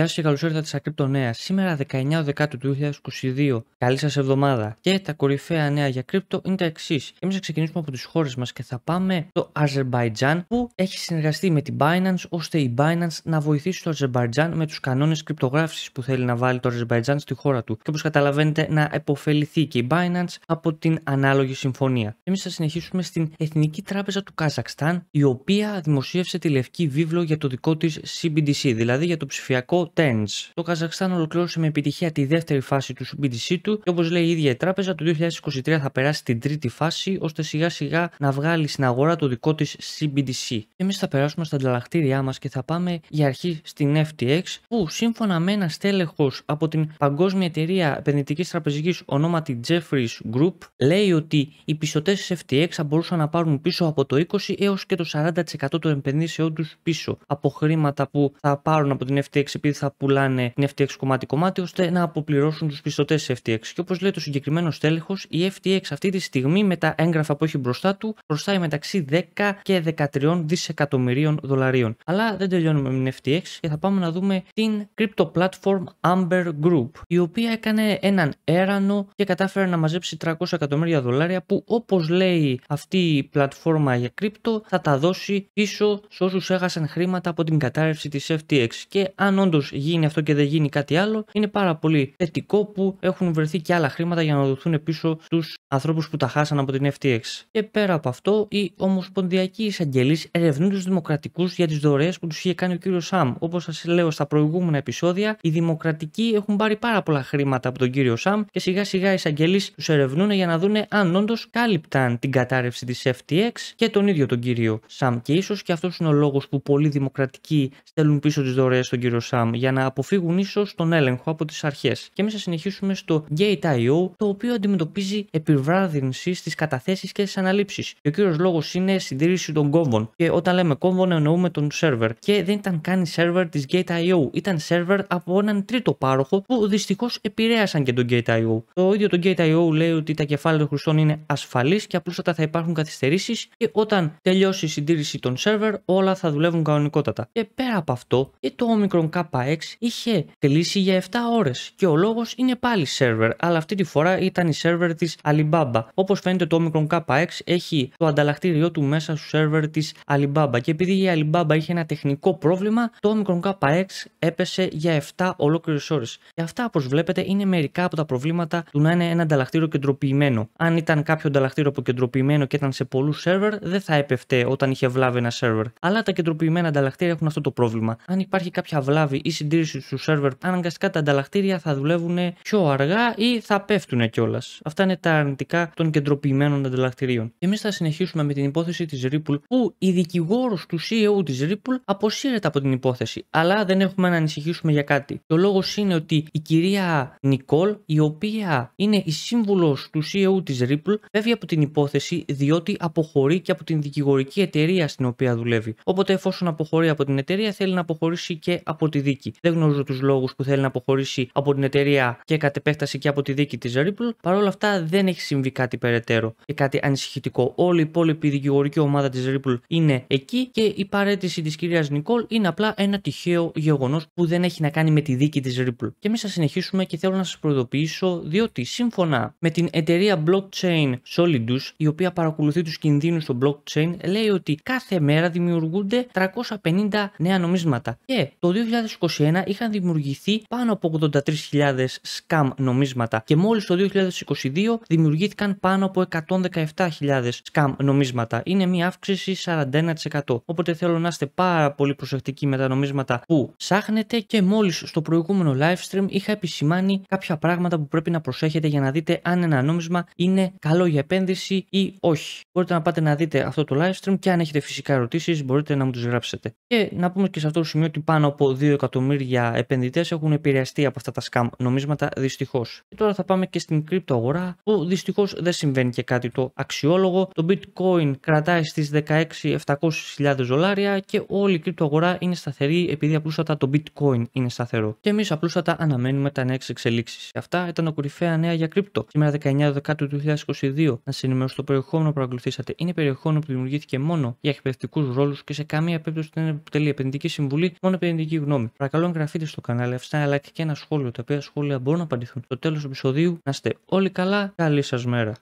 Γεια σας και καλώς ήρθατε στα Σήμερα 19 Δεκάτου του 2022. Καλή σας εβδομάδα. Και τα κορυφαία νέα για κρύπτο είναι τα εξής. Εμείς θα ξεκινήσουμε από τις χώρες μας και θα πάμε στο Αζερμπαϊτζάν που έχει συνεργαστεί με την Binance ώστε η Binance να βοηθήσει το Αζερμπαϊτζάν με τους κανόνες κρυπτογράφησης που θέλει να βάλει το Αζερμπαϊτζάν στη χώρα του. Και όπως καταλαβαίνετε να επωφεληθεί και η Binance από την ανάλογη συμφωνία. Εμείς θα συνεχίσουμε στην Εθνική Τράπεζα του Καζακστάν η οποία δημοσίευσε τη λευκή βίβλο για το δικό της CBDC, δηλαδή για το ψηφιακό TENS. Το Καζακστάν ολοκλήρωσε με επιτυχία τη δεύτερη φάση του CBDC του και όπως λέει η ίδια η τράπεζα, το 2023 θα περάσει την τρίτη φάση ώστε σιγά σιγά να βγάλει στην αγορά το δικό της CBDC. Εμείς θα περάσουμε στα ανταλλακτήριά μας και θα πάμε για αρχή στην FTX που σύμφωνα με ένα στέλεχος από την Παγκόσμια Εταιρεία Επενδυτικής Τραπεζικής ονόματι Jeffries Group λέει ότι οι πιστωτές της FTX θα μπορούσαν να πάρουν πίσω από το 20 έως και το 40% των επενδύσεών τους πίσω από χρήματα που θα πάρουν από την FTX επειδή θα πουλάνε την FTX κομμάτι-κομμάτι ώστε να αποπληρώσουν τους πιστωτές της FTX. Και όπως λέει το συγκεκριμένο στέλεχος, η FTX αυτή τη στιγμή με τα έγγραφα που έχει μπροστά του χρωστάει μεταξύ 10 και 13 δισεκατομμυρίων δολαρίων. Αλλά δεν τελειώνουμε με την FTX και θα πάμε να δούμε την crypto platform Amber Group, η οποία έκανε έναν έρανο και κατάφερε να μαζέψει 300 εκατομμύρια δολάρια που όπως λέει αυτή η πλατφόρμα για κρύπτο θα τα δώσει πίσω σε όσους έχασαν χρήματα από την κατάρρευση της FTX και αν όντως γίνει αυτό και δεν γίνει κάτι άλλο, είναι πάρα πολύ θετικό που έχουν βρεθεί και άλλα χρήματα για να δοθούν πίσω στους ανθρώπους που τα χάσαν από την FTX. Και πέρα από αυτό, οι ομοσπονδιακοί εισαγγελεί ερευνούν τους Δημοκρατικούς για τις δωρεές που τους είχε κάνει ο κύριος Σαμ. Όπως σας λέω στα προηγούμενα επεισόδια, οι Δημοκρατικοί έχουν πάρει πάρα πολλά χρήματα από τον κύριο Σαμ και σιγά σιγά οι εισαγγελείς τους ερευνούν για να δουν αν όντως κάλυπταν την κατάρρευση της FTX και τον ίδιο τον κύριο Σαμ. Και ίσως και αυτός είναι ο λόγος που πολλοί Δημοκρατικοί στέλνουν πίσω τις δωρεές στον κύριο Σαμ για να αποφύγουν ίσως τον έλεγχο από τις αρχές. Και εμείς θα συνεχίσουμε στο Gate.io, το οποίο αντιμετωπίζει επιβράδυνση στις καταθέσεις και στις αναλήψεις. Και ο κύριος λόγος είναι συντήρηση των κόμβων. Και όταν λέμε κόμβων, εννοούμε τον σερβερ. Και δεν ήταν καν σερβερ της Gate.io, ήταν σερβερ από έναν τρίτο πάροχο που δυστυχώς επηρέασαν και τον Gate.io. Το ίδιο το Gate.io λέει ότι τα κεφάλαια των χρηστών είναι ασφαλή και απλούστατα θα υπάρχουν καθυστερήσεις και όταν τελειώσει η συντήρηση των server όλα θα δουλεύουν κανονικότατα. Και πέρα από αυτό και το Omicron K είχε κλείσει για 7 ώρες. Και ο λόγος είναι πάλι σερβερ, αλλά αυτή τη φορά ήταν η σερβερ της Alibaba. Όπως φαίνεται, το Omicron K6 έχει το ανταλλακτήριό του μέσα στο σερβερ της Alibaba. Και επειδή η Alibaba είχε ένα τεχνικό πρόβλημα, το Omicron K6 έπεσε για 7 ολόκληρες ώρες. Και αυτά, όπως βλέπετε, είναι μερικά από τα προβλήματα του να είναι ένα ανταλλακτήριο κεντροποιημένο. Αν ήταν κάποιο ανταλλακτήριο αποκεντροποιημένο και ήταν σε πολλούς σερβερ, δεν θα έπεφτε όταν είχε βλάβει ένα σερβερ. Αλλά τα κεντροποιημένα ανταλλακτήρια έχουν αυτό το πρόβλημα. Αν υπάρχει κάποια βλάβη η συντήρηση του σερβερ, αναγκαστικά τα ανταλλακτήρια θα δουλεύουν πιο αργά ή θα πέφτουν κιόλας. Αυτά είναι τα αρνητικά των κεντροποιημένων ανταλλακτηρίων. Εμείς θα συνεχίσουμε με την υπόθεση της Ripple, που η δικηγόρος του CEO της Ripple αποσύρεται από την υπόθεση, αλλά δεν έχουμε να ανησυχήσουμε για κάτι. Το λόγος είναι ότι η κυρία Νικόλ, η οποία είναι η σύμβουλος του CEO της Ripple, φεύγει από την υπόθεση διότι αποχωρεί και από την δικηγορική εταιρεία στην οποία δουλεύει. Οπότε, εφόσον αποχωρεί από την εταιρεία, θέλει να αποχωρήσει και από τη δίκη δίκη. Δεν γνωρίζω τους λόγους που θέλει να αποχωρήσει από την εταιρεία και κατ' επέκταση και από τη δίκη της Ripple. Παρ' όλα αυτά δεν έχει συμβεί κάτι περαιτέρω και κάτι ανησυχητικό. Όλη η υπόλοιπη δικηγορική ομάδα της Ripple είναι εκεί και η παρέτηση της κυρίας Νικόλ είναι απλά ένα τυχαίο γεγονός που δεν έχει να κάνει με τη δίκη της Ripple. Και εμείς θα συνεχίσουμε και θέλω να σας προειδοποιήσω διότι σύμφωνα με την εταιρεία blockchain Solidus, η οποία παρακολουθεί τους κινδύνους στο blockchain, λέει ότι κάθε μέρα δημιουργούνται 350 νέα νομίσματα. Και το 2021 είχαν δημιουργηθεί πάνω από 83.000 scam νομίσματα και μόλις το 2022 δημιουργήθηκαν πάνω από 117.000 scam νομίσματα. Είναι μια αύξηση 41%. Οπότε θέλω να είστε πάρα πολύ προσεκτικοί με τα νομίσματα που ψάχνετε και μόλις στο προηγούμενο live stream είχα επισημάνει κάποια πράγματα που πρέπει να προσέχετε για να δείτε αν ένα νόμισμα είναι καλό για επένδυση ή όχι. Μπορείτε να πάτε να δείτε αυτό το live stream και αν έχετε φυσικά ερωτήσεις μπορείτε να μου τις γράψετε. Και να πούμε και σε αυτό το σημείο ότι πάνω από 2 εκατομμύρια επενδυτές έχουν επηρεαστεί από αυτά τα scam νομίσματα δυστυχώς. Και τώρα θα πάμε και στην κρυπτο αγορά που δυστυχώς δεν συμβαίνει και κάτι το αξιόλογο. Το bitcoin κρατάει στις 16.700.000 δολάρια και όλη η κρυπτο αγορά είναι σταθερή επειδή απλούστατα το bitcoin είναι σταθερό. Και εμείς απλούστατα αναμένουμε τα νέα εξελίξεις. Αυτά ήταν τα κορυφαία νέα για κρυπτο. Σήμερα 19 Δεκάτου 2022. Να σας το περιεχόμενο που παρακολουθήσατε. Είναι περιεχόμενο που δημιουργήθηκε μόνο για εκπαιδευτικούς ρόλους και σε καμία περίπτωση δεν αποτελεί επενδυτική συμβουλή, μόνο επενδυτική γνώμη παρακαλώ εγγραφείτε στο κανάλι ένα like και ένα σχόλιο, τα οποία σχόλια μπορούν να απαντηθούν στο τέλος του επεισοδίου. Να είστε όλοι καλά, καλή σας μέρα.